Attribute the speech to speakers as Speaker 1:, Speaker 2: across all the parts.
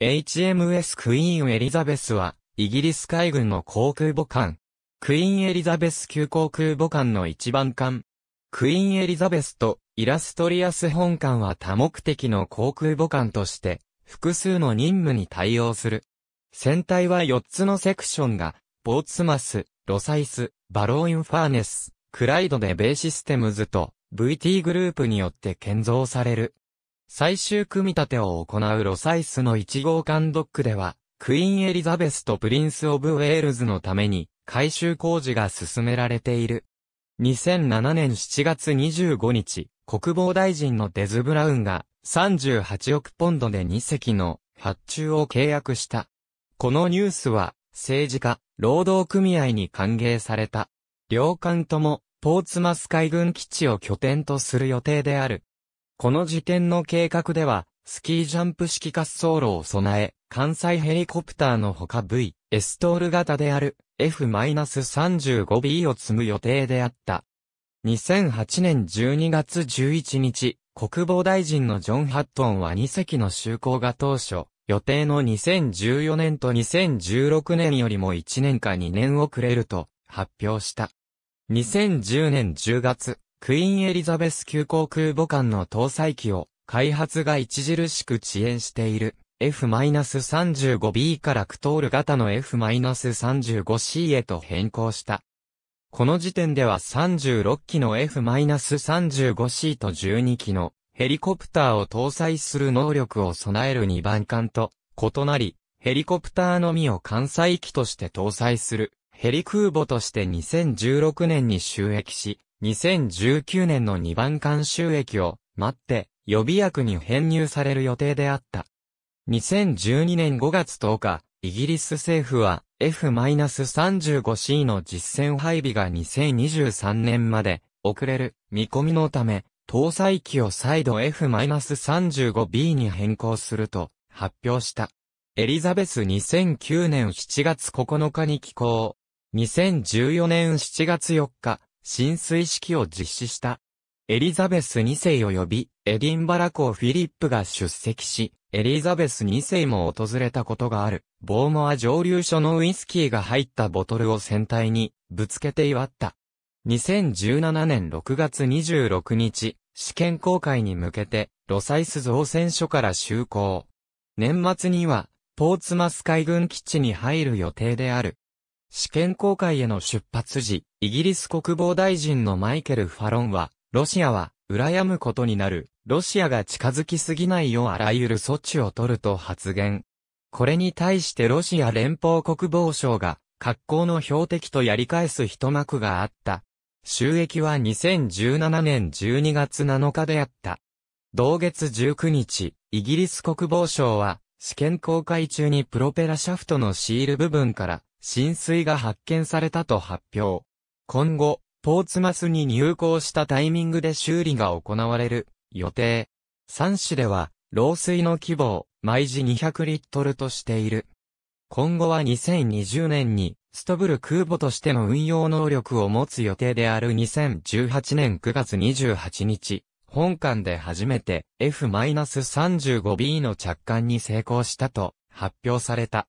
Speaker 1: HMS クイーンエリザベスは、イギリス海軍の航空母艦。クイーンエリザベス級航空母艦の一番艦。クイーンエリザベスとイラストリアス本艦は多目的の航空母艦として、複数の任務に対応する。船体は4つのセクションが、ボーツマス、ロサイス、バローインファーネス、クライドでベイシステムズと VT グループによって建造される。最終組み立てを行うロサイスの1号館ドックでは、クイーンエリザベスとプリンス・オブ・ウェールズのために、改修工事が進められている。2007年7月25日、国防大臣のデズ・ブラウンが、38億ポンドで2隻の発注を契約した。このニュースは、政治家、労働組合に歓迎された。両艦とも、ポーツマス海軍基地を拠点とする予定である。この時点の計画では、スキージャンプ式滑走路を備え、関西ヘリコプターのほか V、エストール型である F-35B を積む予定であった。2008年12月11日、国防大臣のジョン・ハットンは2隻の就航が当初、予定の2014年と2016年よりも1年か2年遅れると発表した。2010年10月、クイーンエリザベス急航空母艦の搭載機を開発が著しく遅延している F-35B からクトール型の F-35C へと変更した。この時点では36機の F-35C と12機のヘリコプターを搭載する能力を備える2番艦と異なり、ヘリコプターのみを艦載機として搭載するヘリ空母として2016年に収益し、2019年の2番間収益を待って予備役に編入される予定であった。2012年5月10日、イギリス政府は F-35C の実戦配備が2023年まで遅れる見込みのため、搭載機を再度 F-35B に変更すると発表した。エリザベス2009年7月9日に寄港。2014年7月4日、浸水式を実施した。エリザベス2世及び、エディンバラ公フィリップが出席し、エリザベス2世も訪れたことがある、ボーモア上流所のウイスキーが入ったボトルを船体に、ぶつけて祝った。2017年6月26日、試験公開に向けて、ロサイス造船所から就航。年末には、ポーツマス海軍基地に入る予定である。試験公開への出発時、イギリス国防大臣のマイケル・ファロンは、ロシアは、羨むことになる、ロシアが近づきすぎないようあらゆる措置を取ると発言。これに対してロシア連邦国防省が、格好の標的とやり返す一幕があった。収益は2017年12月7日であった。同月19日、イギリス国防省は、試験公開中にプロペラシャフトのシール部分から、浸水が発見されたと発表。今後、ポーツマスに入港したタイミングで修理が行われる予定。三市では、漏水の規模を毎時200リットルとしている。今後は2020年にストブル空母としての運用能力を持つ予定である2018年9月28日、本館で初めて F-35B の着艦に成功したと発表された。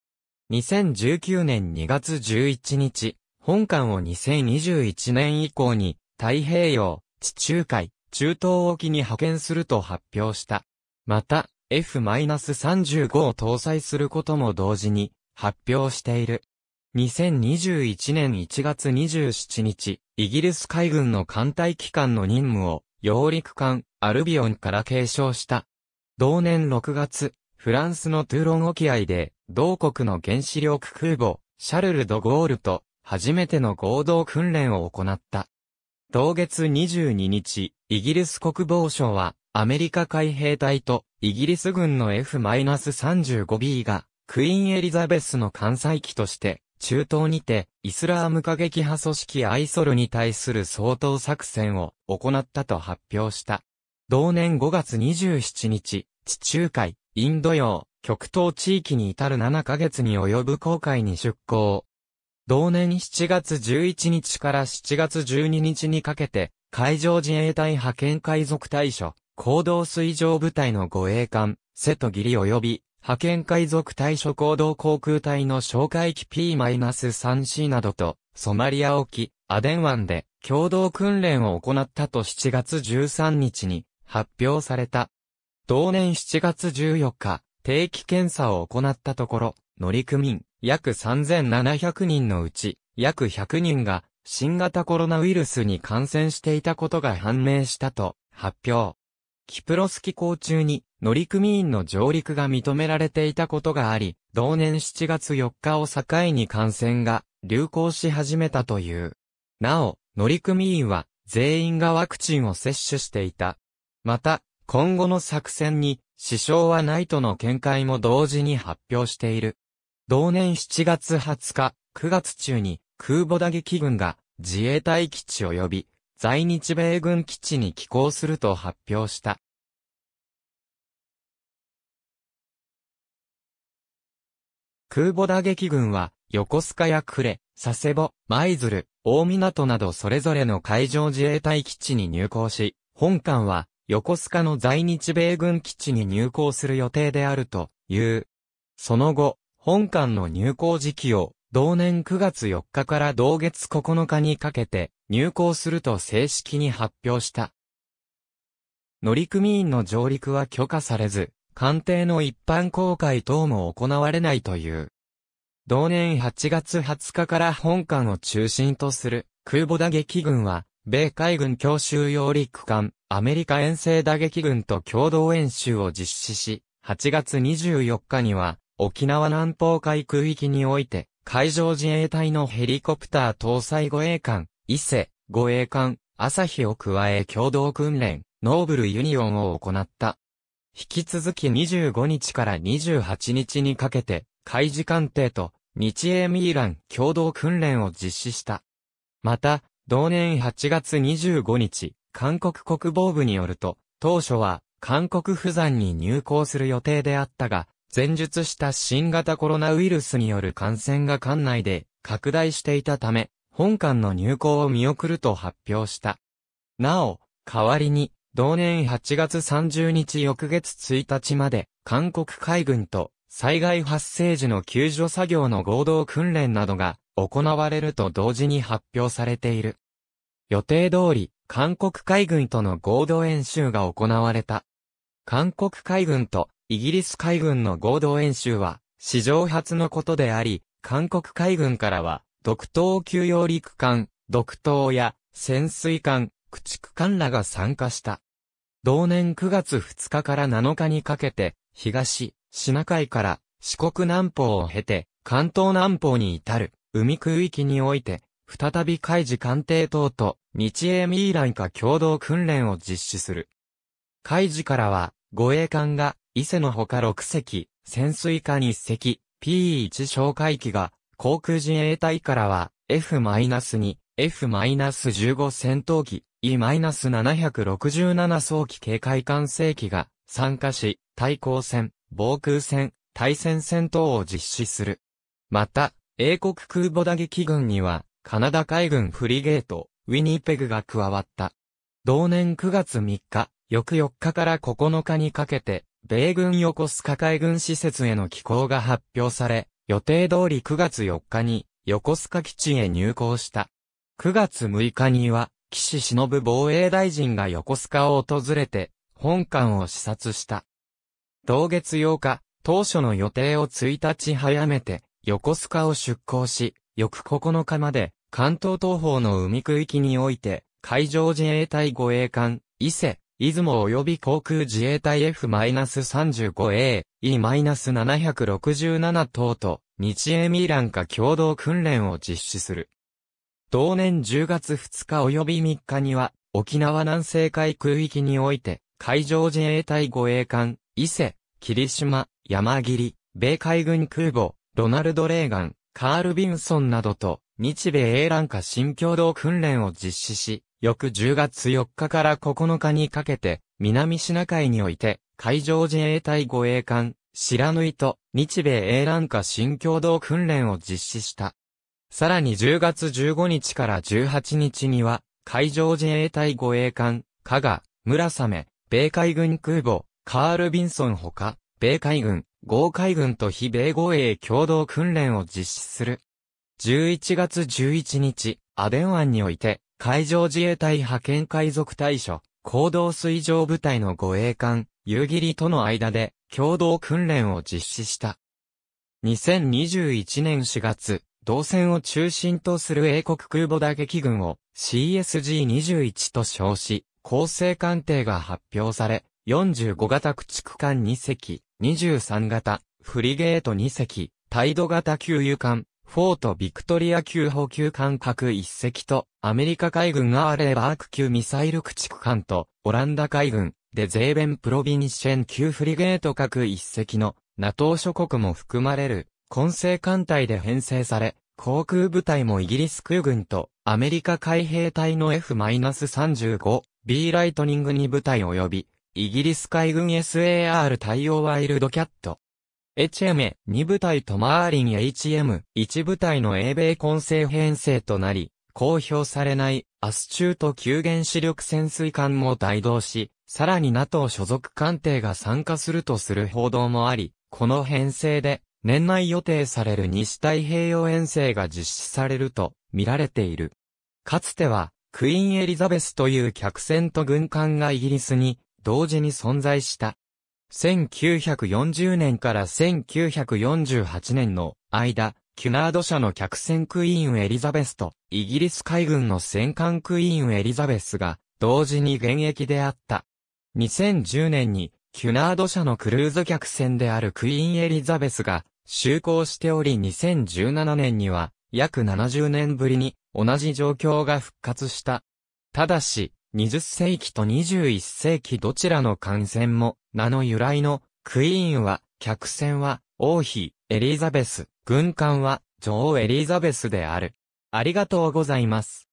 Speaker 1: 2019年2月11日、本館を2021年以降に、太平洋、地中海、中東沖に派遣すると発表した。また、F-35 を搭載することも同時に発表している。2021年1月27日、イギリス海軍の艦隊機関の任務を、揚陸艦、アルビオンから継承した。同年6月、フランスのトゥーロン沖合で、同国の原子力空母、シャルル・ド・ゴールと、初めての合同訓練を行った。同月22日、イギリス国防省は、アメリカ海兵隊と、イギリス軍の F-35B が、クイーン・エリザベスの艦載機として、中東にて、イスラーム過激派組織アイソルに対する相当作戦を行ったと発表した。同年5月27日、地中海、インド洋、極東地域に至る7ヶ月に及ぶ航海に出港。同年7月11日から7月12日にかけて、海上自衛隊派遣海賊対処、行動水上部隊の護衛艦、瀬戸義及び、派遣海賊対処行動航空隊の哨戒機 P-3C などと、ソマリア沖、アデン湾で共同訓練を行ったと7月13日に発表された。同年7月14日、定期検査を行ったところ、乗組員約3700人のうち、約100人が新型コロナウイルスに感染していたことが判明したと発表。キプロス機構中に乗組員の上陸が認められていたことがあり、同年7月4日を境に感染が流行し始めたという。なお、乗組員は全員がワクチンを接種していた。また、今後の作戦に支障はないとの見解も同時に発表している。同年7月20日、9月中に空母打撃軍が自衛隊基地及び在日米軍基地に寄港すると発表した。空母打撃軍は横須賀や呉、佐世保、舞鶴、大港などそれぞれの海上自衛隊基地に入港し、本艦は横須賀の在日米軍基地に入港する予定であるという。その後、本館の入港時期を同年9月4日から同月9日にかけて入港すると正式に発表した。乗組員の上陸は許可されず、艦艇の一般公開等も行われないという。同年8月20日から本館を中心とする空母打撃群は米海軍強襲揚陸艦、アメリカ遠征打撃軍と共同演習を実施し、8月24日には、沖縄南方海空域において、海上自衛隊のヘリコプター搭載護衛艦、伊勢、護衛艦、朝日を加え共同訓練、ノーブルユニオンを行った。引き続き25日から28日にかけて、海事艦艇と日英ミーラン共同訓練を実施した。また、同年8月25日、韓国国防部によると、当初は、韓国不山に入港する予定であったが、前述した新型コロナウイルスによる感染が艦内で拡大していたため、本艦の入港を見送ると発表した。なお、代わりに、同年8月30日翌月1日まで、韓国海軍と災害発生時の救助作業の合同訓練などが行われると同時に発表されている。予定通り、韓国海軍との合同演習が行われた。韓国海軍とイギリス海軍の合同演習は史上初のことであり、韓国海軍からは、独島給養陸艦、独島や潜水艦、駆逐艦らが参加した。同年9月2日から7日にかけて、東、シナ海から四国南方を経て、関東南方に至る。海空域において、再び海事艦艇等と日英ミーラン化共同訓練を実施する。海事からは、護衛艦が、伊勢のほか6隻、潜水艦1隻、P1 哨戒機が、航空自衛隊からは、F-2、F-15 戦闘機、E-767 早期警戒艦正機が、参加し、対抗戦、防空戦、対戦戦闘を実施する。また、英国空母打撃軍には、カナダ海軍フリゲート、ウィニーペグが加わった。同年9月3日、翌4日から9日にかけて、米軍横須賀海軍施設への寄港が発表され、予定通り9月4日に横須賀基地へ入港した。9月6日には、岸忍防衛大臣が横須賀を訪れて、本館を視察した。同月8日、当初の予定を1日早めて、横須賀を出港し、翌9日まで、関東東方の海区域において、海上自衛隊護衛艦、伊勢、出雲及び航空自衛隊 F-35A、E-767 等と、日英ミーランカ共同訓練を実施する。同年10月2日及び3日には、沖縄南西海空域において、海上自衛隊護衛艦、伊勢、霧島、山切、米海軍空母、ロナルド・レーガン、カール・ビンソンなどと、日米英蘭化新共同訓練を実施し、翌10月4日から9日にかけて、南シナ海において、海上自衛隊護衛艦、白縫と日米英蘭化新共同訓練を実施した。さらに10月15日から18日には、海上自衛隊護衛艦、加賀、村雨、米海軍空母、カール・ビンソンほか、米海軍、豪海軍と非米護衛共同訓練を実施する。11月11日、アデン湾において、海上自衛隊派遣海賊対処、行動水上部隊の護衛艦、夕霧との間で、共同訓練を実施した。2021年4月、同船を中心とする英国空母打撃軍を CSG-21 と称し、構成艦艇が発表され、45型駆逐艦2隻、23型、フリゲート2隻、態度型給油艦、フォート・ビクトリア級補給艦各1隻と、アメリカ海軍アーレーバーク級ミサイル駆逐艦と、オランダ海軍、デゼーベンプロビンシェン級フリゲート各1隻の、NATO 諸国も含まれる、混成艦隊で編成され、航空部隊もイギリス空軍と、アメリカ海兵隊の F-35、B ライトニングに部隊及び、イギリス海軍 SAR 対応ワイルドキャット。HM2 部隊とマーリン HM1 部隊の英米混成編成となり、公表されないアスチュート急減視力潜水艦も大動し、さらに NATO 所属艦艇が参加するとする報道もあり、この編成で年内予定される西太平洋遠征が実施されると見られている。かつては、クイーンエリザベスという客船と軍艦がイギリスに同時に存在した。1940年から1948年の間、キュナード社の客船クイーンエリザベスと、イギリス海軍の戦艦クイーンエリザベスが、同時に現役であった。2010年に、キュナード社のクルーズ客船であるクイーンエリザベスが、就航しており2017年には、約70年ぶりに、同じ状況が復活した。ただし、20世紀と21世紀どちらの艦船も、名の由来の、クイーンは、客船は、王妃、エリザベス、軍艦は、女王エリザベスである。ありがとうございます。